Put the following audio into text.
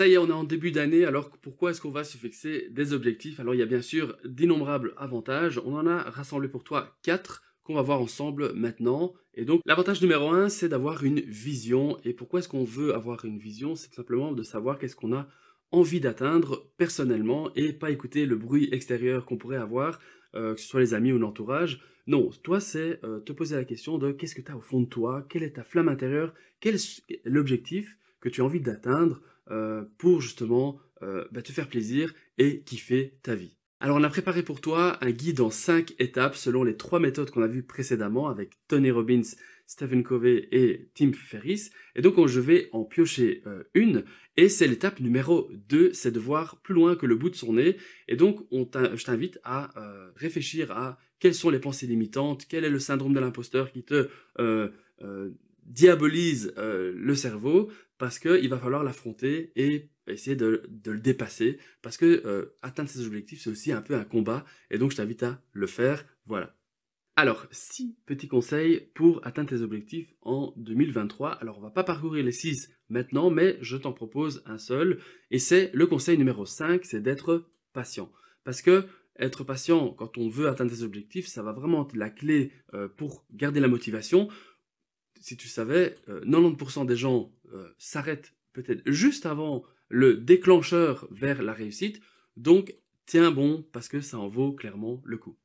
ça y est, on est en début d'année, alors pourquoi est-ce qu'on va se fixer des objectifs Alors il y a bien sûr d'innombrables avantages, on en a rassemblé pour toi quatre qu'on va voir ensemble maintenant. Et donc l'avantage numéro 1, c'est d'avoir une vision. Et pourquoi est-ce qu'on veut avoir une vision C'est simplement de savoir qu'est-ce qu'on a envie d'atteindre personnellement et pas écouter le bruit extérieur qu'on pourrait avoir, euh, que ce soit les amis ou l'entourage. Non, toi c'est euh, te poser la question de qu'est-ce que tu as au fond de toi, quelle est ta flamme intérieure, quel est l'objectif que tu as envie d'atteindre euh, pour justement euh, bah, te faire plaisir et kiffer ta vie. Alors on a préparé pour toi un guide en 5 étapes selon les trois méthodes qu'on a vues précédemment avec Tony Robbins, Stephen Covey et Tim Ferriss. Et donc je vais en piocher euh, une et c'est l'étape numéro 2, c'est de voir plus loin que le bout de son nez. Et donc je t'invite à réfléchir à quelles sont les pensées limitantes, quel est le syndrome de l'imposteur qui te diabolise euh, le cerveau parce qu'il va falloir l'affronter et essayer de, le dépasser parce que euh, atteindre ses objectifs c'est aussi un peu un combat et donc je t'invite à le faire. Voilà. Alors, six petits conseils pour atteindre tes objectifs en 2023. Alors, on va pas parcourir les six maintenant, mais je t'en propose un seul. Et c'est le conseil numéro 5, c'est d'être patient. Parce que être patient quand on veut atteindre ses objectifs, ça va vraiment être la clé euh, pour garder la motivation si tu savais, 90% euh, des gens euh, s'arrêtent peut-être juste avant le déclencheur vers la réussite. Donc, tiens bon, parce que ça en vaut clairement le coup.